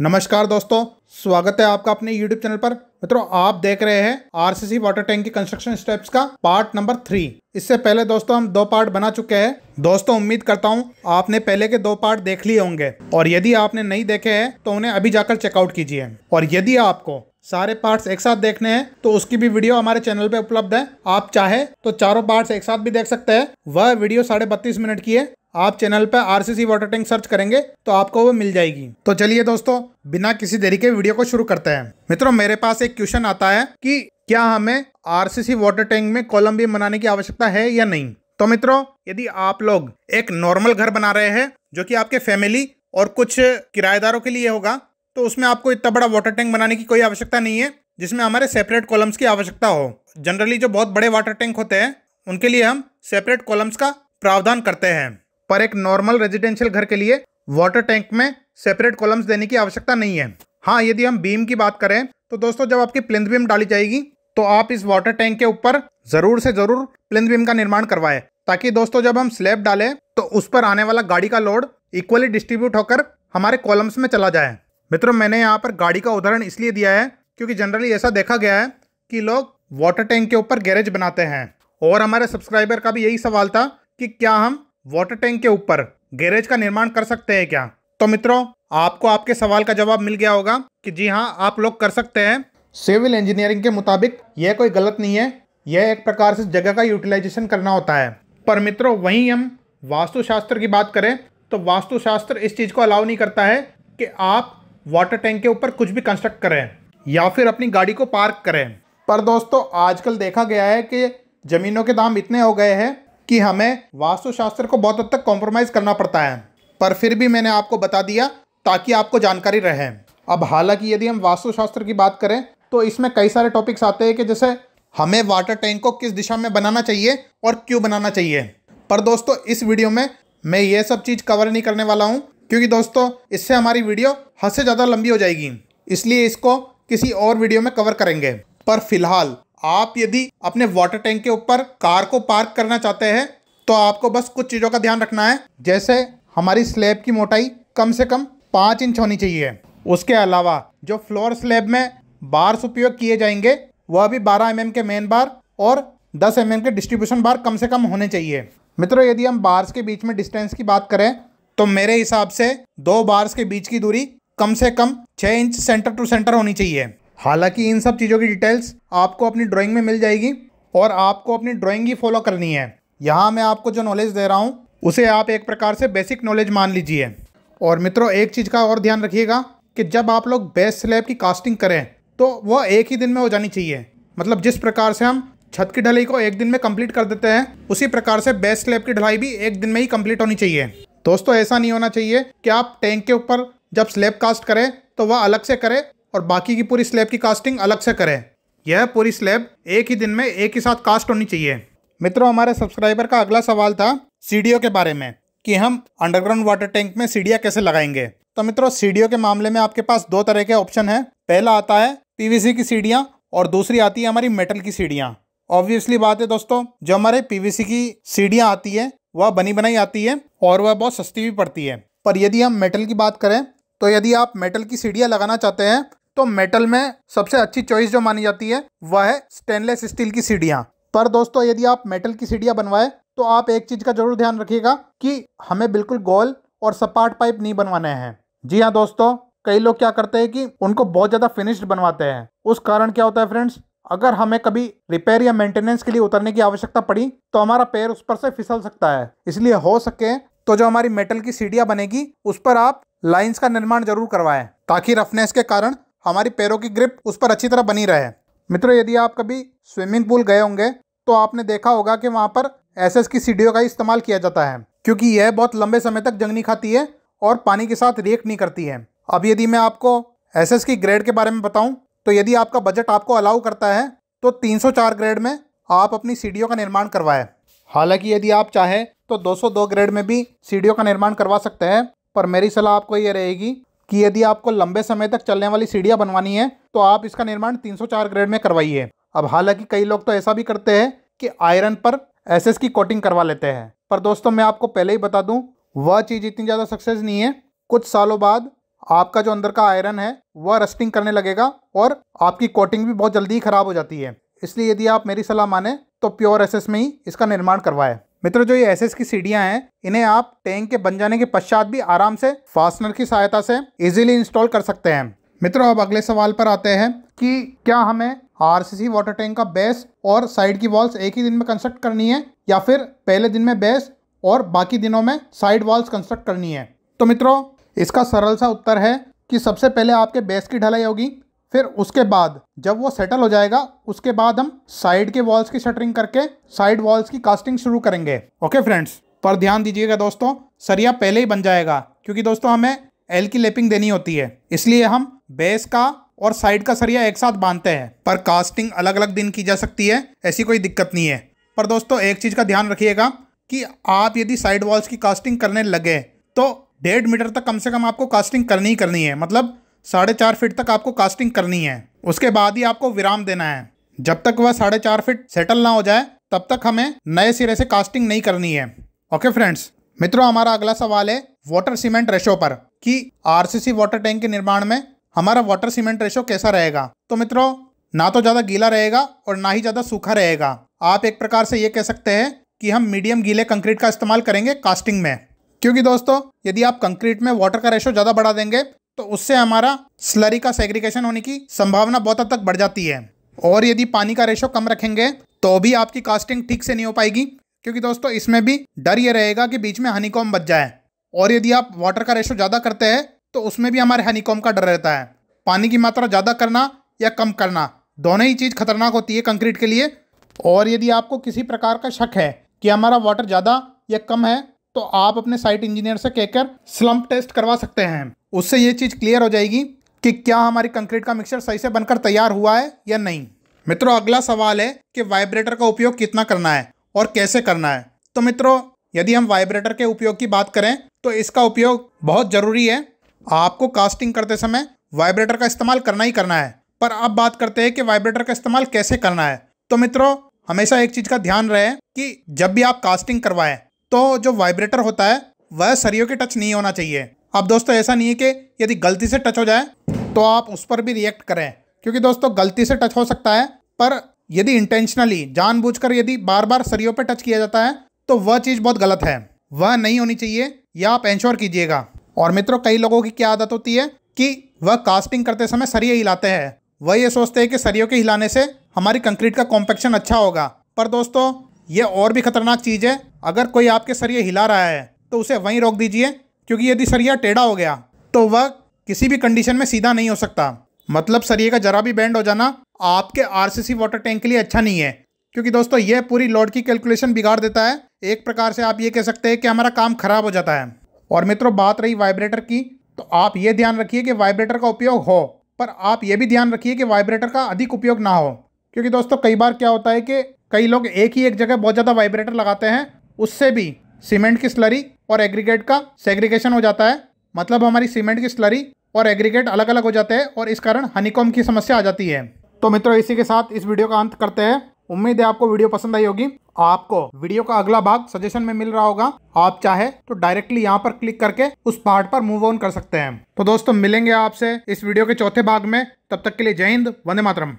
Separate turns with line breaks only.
नमस्कार दोस्तों स्वागत है आपका अपने YouTube चैनल पर मित्रों आप देख रहे हैं आरसीसी वाटर टैंक की कंस्ट्रक्शन स्टेप्स का पार्ट नंबर थ्री इससे पहले दोस्तों हम दो पार्ट बना चुके हैं दोस्तों उम्मीद करता हूं आपने पहले के दो पार्ट देख लिए होंगे और यदि आपने नहीं देखे हैं तो उन्हें अभी जाकर चेकआउट कीजिए और यदि आपको सारे पार्ट्स एक साथ देखने हैं तो उसकी भी वीडियो हमारे चैनल पे उपलब्ध है आप चाहे तो चारों पार्ट्स एक साथ भी देख सकते हैं वह वीडियो साढ़े बत्तीस मिनट की है आप चैनल पर आरसीसी वाटर टैंक सर्च करेंगे तो आपको वो मिल जाएगी तो चलिए दोस्तों बिना किसी देरी के वीडियो को शुरू करते हैं मित्रों मेरे पास एक क्वेश्चन आता है कि क्या हमें आरसीसी वाटर टैंक में कॉलम भी बनाने की आवश्यकता है या नहीं तो मित्रों यदि आप लोग एक नॉर्मल घर बना रहे हैं जो कि आपके फैमिली और कुछ किराएदारों के लिए होगा तो उसमें आपको इतना बड़ा वाटर टैंक बनाने की कोई आवश्यकता नहीं है जिसमें हमारे सेपरेट कॉलम्स की आवश्यकता हो जनरली जो बहुत बड़े वाटर टैंक होते हैं उनके लिए हम सेपरेट कॉलम्स का प्रावधान करते हैं पर एक नॉर्मल रेजिडेंशियल घर के लिए वाटर टैंक में सेपरेट कॉलम्स देने की आवश्यकता नहीं है हाँ यदि हम बीम की बात करें तो दोस्तों जब आपकी प्लिंथ बीम डाली जाएगी तो आप इस वाटर टैंक के ऊपर जरूर से जरूर प्लिंथ बीम का निर्माण करवाए ताकि दोस्तों जब हम स्लैब डालें तो उस पर आने वाला गाड़ी का लोड इक्वली डिस्ट्रीब्यूट होकर हमारे कॉलम्स में चला जाए मित्रों मैंने यहाँ पर गाड़ी का उदाहरण इसलिए दिया है क्योंकि जनरली ऐसा देखा गया है कि लोग वाटर टैंक के ऊपर गैरेज बनाते हैं और हमारे सब्सक्राइबर का भी यही सवाल था कि क्या हम वाटर टैंक के ऊपर गैरेज का निर्माण कर सकते हैं क्या तो मित्रों आपको आपके सवाल का जवाब मिल गया होगा कि जी हाँ आप लोग कर सकते हैं सिविल इंजीनियरिंग के मुताबिक यह कोई गलत नहीं है यह एक प्रकार से जगह का यूटिलाइजेशन करना होता है पर मित्रों वहीं हम वास्तुशास्त्र की बात करें तो वास्तुशास्त्र इस चीज़ को अलाउ नहीं करता है कि आप वाटर टैंक के ऊपर कुछ भी कंस्ट्रक्ट करें या फिर अपनी गाड़ी को पार्क करें पर दोस्तों आजकल देखा गया है कि ज़मीनों के दाम इतने हो गए हैं कि हमें वास्तुशास्त्र को बहुत हद तक कॉम्प्रोमाइज़ करना पड़ता है पर फिर भी मैंने आपको बता दिया ताकि आपको जानकारी रहे अब हालांकि यदि हम वास्तुशास्त्र की बात करें तो इसमें कई सारे टॉपिक्स आते हैं कि जैसे हमें वाटर टैंक को किस दिशा में बनाना चाहिए और क्यों बनाना चाहिए पर दोस्तों इस वीडियो में मैं ये सब चीज़ कवर नहीं करने वाला हूँ क्योंकि दोस्तों इससे हमारी वीडियो हद से ज़्यादा लंबी हो जाएगी इसलिए इसको किसी और वीडियो में कवर करेंगे पर फिलहाल आप यदि अपने वाटर टैंक के ऊपर कार को पार्क करना चाहते हैं तो आपको बस कुछ चीज़ों का ध्यान रखना है जैसे हमारी स्लैब की मोटाई कम से कम पाँच इंच होनी चाहिए उसके अलावा जो फ्लोर स्लैब में बार्स उपयोग किए जाएंगे वह भी 12 एम mm के मेन बार और 10 एम mm के डिस्ट्रीब्यूशन बार कम से कम होने चाहिए मित्रों यदि हम बार्स के बीच में डिस्टेंस की बात करें तो मेरे हिसाब से दो बार्स के बीच की दूरी कम से कम छः इंच सेंटर टू सेंटर होनी चाहिए हालांकि इन सब चीज़ों की डिटेल्स आपको अपनी ड्राइंग में मिल जाएगी और आपको अपनी ड्राइंग ही फॉलो करनी है यहाँ मैं आपको जो नॉलेज दे रहा हूँ उसे आप एक प्रकार से बेसिक नॉलेज मान लीजिए और मित्रों एक चीज़ का और ध्यान रखिएगा कि जब आप लोग बेस्ट स्लैब की कास्टिंग करें तो वह एक ही दिन में हो जानी चाहिए मतलब जिस प्रकार से हम छत की ढलाई को एक दिन में कंप्लीट कर देते हैं उसी प्रकार से बेस्ट स्लैब की ढलाई भी एक दिन में ही कंप्लीट होनी चाहिए दोस्तों ऐसा नहीं होना चाहिए कि आप टैंक के ऊपर जब स्लैब कास्ट करें तो वह अलग से करें और बाकी की पूरी स्लैब की कास्टिंग अलग से करें यह पूरी स्लैब एक ही दिन में एक ही साथ कास्ट होनी चाहिए मित्रों हमारे सब्सक्राइबर का अगला सवाल था सीढ़ियों के बारे में कि हम अंडरग्राउंड वाटर टैंक में सीढ़ियाँ कैसे लगाएंगे तो मित्रों सीढ़ियों के मामले में आपके पास दो तरह के ऑप्शन है पहला आता है पीवीसी की सीढ़ियाँ और दूसरी आती है हमारी मेटल की सीढ़ियाँ ऑब्वियसली बात है दोस्तों जो हमारे पीवीसी की सीढ़ियाँ आती है वह बनी बनाई आती है और वह बहुत सस्ती भी पड़ती है पर यदि हम मेटल की बात करें तो यदि आप मेटल की सीढ़ियाँ लगाना चाहते हैं तो मेटल में सबसे अच्छी चॉइस जो मानी जाती है वह है स्टेनलेस स्टील की सीढ़ियाँ पर दोस्तों यदि आप मेटल की सीढ़ियाँ बनवाए तो आप एक चीज़ का जरूर ध्यान रखिएगा कि हमें बिल्कुल गोल और सपाट पाइप नहीं बनवाने हैं जी हाँ दोस्तों कई लोग क्या करते हैं कि उनको बहुत ज़्यादा फिनिश्ड बनवाते हैं उस कारण क्या होता है फ्रेंड्स अगर हमें कभी रिपेयर या मेंटेनेंस के लिए उतरने की आवश्यकता पड़ी तो हमारा पैर उस पर से फिसल सकता है इसलिए हो सके तो जो हमारी मेटल की सीढ़ियाँ बनेगी उस पर आप लाइंस का निर्माण जरूर करवाएं ताकि रफनेस के कारण हमारी पैरों की ग्रिप उस पर अच्छी तरह बनी रहे मित्रों यदि आप कभी स्विमिंग पूल गए होंगे तो आपने देखा होगा कि वहाँ पर एस की सीढ़ियों का इस्तेमाल किया जाता है क्योंकि यह बहुत लंबे समय तक जंग नहीं खाती है और पानी के साथ रिएक्ट नहीं करती है अब यदि मैं आपको एस की ग्रेड के बारे में बताऊँ तो यदि आपका बजट आपको अलाउ करता है तो 304 ग्रेड में आप अपनी सीढ़ियों का निर्माण करवाएं हालांकि यदि आप चाहें तो 202 ग्रेड में भी सीढ़ियों का निर्माण करवा सकते हैं पर मेरी सलाह आपको ये रहेगी कि यदि आपको लंबे समय तक चलने वाली सीढ़ियाँ बनवानी है तो आप इसका निर्माण 304 ग्रेड में करवाइए अब हालांकि कई लोग तो ऐसा भी करते हैं कि आयरन पर एसएस की कोटिंग करवा लेते हैं पर दोस्तों मैं आपको पहले ही बता दूं वह चीज़ इतनी ज़्यादा सक्सेस नहीं है कुछ सालों बाद आपका जो अंदर का आयरन है वह रस्टिंग करने लगेगा और आपकी कोटिंग भी बहुत जल्दी ही ख़राब हो जाती है इसलिए यदि आप मेरी सलाह माने तो प्योर एस में ही इसका निर्माण करवाएं मित्रों जो ये एसएस की सीढ़ियां हैं इन्हें आप टैंक के बन जाने के पश्चात भी आराम से फास्टनर की सहायता से इजीली इंस्टॉल कर सकते हैं मित्रों अब अगले सवाल पर आते हैं कि क्या हमें आरसीसी वाटर टैंक का बेस और साइड की वॉल्स एक ही दिन में कंस्ट्रक्ट करनी है या फिर पहले दिन में बेस और बाकी दिनों में साइड वॉल्स कंस्ट्रक्ट करनी है तो मित्रों इसका सरल सा उत्तर है कि सबसे पहले आपके बेस की ढलाई होगी फिर उसके बाद जब वो सेटल हो जाएगा उसके बाद हम साइड के वॉल्स की शटरिंग करके साइड वॉल्स की कास्टिंग शुरू करेंगे ओके फ्रेंड्स पर ध्यान दीजिएगा दोस्तों सरिया पहले ही बन जाएगा क्योंकि दोस्तों हमें एल की लेपिंग देनी होती है इसलिए हम बेस का और साइड का सरिया एक साथ बांधते हैं पर कास्टिंग अलग अलग दिन की जा सकती है ऐसी कोई दिक्कत नहीं है पर दोस्तों एक चीज़ का ध्यान रखिएगा कि आप यदि साइड वॉल्स की कास्टिंग करने लगे तो डेढ़ मीटर तक कम से कम आपको कास्टिंग करनी ही करनी है मतलब साढ़े चार फीट तक आपको कास्टिंग करनी है उसके बाद ही आपको विराम देना है जब तक वह साढ़े चार फिट सेटल ना हो जाए तब तक हमें नए सिरे से कास्टिंग नहीं करनी है ओके फ्रेंड्स मित्रों हमारा अगला सवाल है वाटर सीमेंट रेशो पर कि आरसीसी वाटर टैंक के निर्माण में हमारा वाटर सीमेंट रेशो कैसा रहेगा तो मित्रों ना तो ज़्यादा गीला रहेगा और ना ही ज़्यादा सूखा रहेगा आप एक प्रकार से ये कह सकते हैं कि हम मीडियम गीले कंक्रीट का इस्तेमाल करेंगे कास्टिंग में क्योंकि दोस्तों यदि आप कंक्रीट में वाटर का रेशो ज़्यादा बढ़ा देंगे तो उससे हमारा स्लरी का सेग्रीगेशन होने की संभावना बहुत हद तक बढ़ जाती है और यदि पानी का रेशो कम रखेंगे तो भी आपकी कास्टिंग ठीक से नहीं हो पाएगी क्योंकि दोस्तों इसमें भी डर ये रहेगा कि बीच में हनीकॉम बच जाए और यदि आप वाटर का रेशो ज़्यादा करते हैं तो उसमें भी हमारे हनीकॉम का डर रहता है पानी की मात्रा ज़्यादा करना या कम करना दोनों ही चीज़ खतरनाक होती है कंक्रीट के लिए और यदि आपको किसी प्रकार का शक है कि हमारा वाटर ज़्यादा या कम है तो आप अपने साइट इंजीनियर से कहकर स्लम्प टेस्ट करवा सकते हैं उससे ये चीज़ क्लियर हो जाएगी कि क्या हमारी कंक्रीट का मिक्सर सही से बनकर तैयार हुआ है या नहीं मित्रों अगला सवाल है कि वाइब्रेटर का उपयोग कितना करना है और कैसे करना है तो मित्रों यदि हम वाइब्रेटर के उपयोग की बात करें तो इसका उपयोग बहुत ज़रूरी है आपको कास्टिंग करते समय वाइब्रेटर का इस्तेमाल करना ही करना है पर अब बात करते हैं कि वाइब्रेटर का इस्तेमाल कैसे करना है तो मित्रों हमेशा एक चीज़ का ध्यान रहे कि जब भी आप कास्टिंग करवाएं तो जो वाइब्रेटर होता है वह सरियों के टच नहीं होना चाहिए अब दोस्तों ऐसा नहीं है कि यदि गलती से टच हो जाए तो आप उस पर भी रिएक्ट करें क्योंकि दोस्तों गलती से टच हो सकता है पर यदि इंटेंशनली जानबूझकर यदि बार बार सरियों पर टच किया जाता है तो वह चीज़ बहुत गलत है वह नहीं होनी चाहिए यह आप इंश्योर कीजिएगा और मित्रों कई लोगों की क्या आदत होती है कि वह कास्टिंग करते समय सरिय हिलाते हैं वह ये सोचते हैं कि सरियों के हिलाने से हमारी कंक्रीट का कॉम्पेक्शन अच्छा होगा पर दोस्तों ये और भी खतरनाक चीज़ है अगर कोई आपके सरिये हिला रहा है तो उसे वहीं रोक दीजिए क्योंकि यदि सरिया टेढ़ा हो गया तो वह किसी भी कंडीशन में सीधा नहीं हो सकता मतलब सरिये का जरा भी बैंड हो जाना आपके आरसीसी वाटर टैंक के लिए अच्छा नहीं है क्योंकि दोस्तों यह पूरी लोड की कैलकुलेशन बिगाड़ देता है एक प्रकार से आप ये कह सकते हैं कि हमारा काम खराब हो जाता है और मित्रों बात रही वाइब्रेटर की तो आप ये ध्यान रखिए कि वाइब्रेटर का उपयोग हो पर आप ये भी ध्यान रखिए कि वाइब्रेटर का अधिक उपयोग ना हो क्योंकि दोस्तों कई बार क्या होता है कि कई लोग एक ही एक जगह बहुत ज़्यादा वाइब्रेटर लगाते हैं उससे भी सीमेंट की स्लरी और एग्रीगेट का सेग्रीगेशन हो जाता है मतलब हमारी सीमेंट की स्लरी और एग्रीगेट अलग अलग हो जाते हैं और इस कारण हनीकॉम की समस्या आ जाती है तो मित्रों इसी के साथ इस वीडियो का अंत करते हैं उम्मीद है आपको वीडियो पसंद आई होगी आपको वीडियो का अगला भाग सजेशन में मिल रहा होगा आप चाहे तो डायरेक्टली यहाँ पर क्लिक करके उस पार्ट पर मूव ऑन कर सकते हैं तो दोस्तों मिलेंगे आपसे इस वीडियो के चौथे भाग में तब तक के लिए जय हिंद वंदे मातरम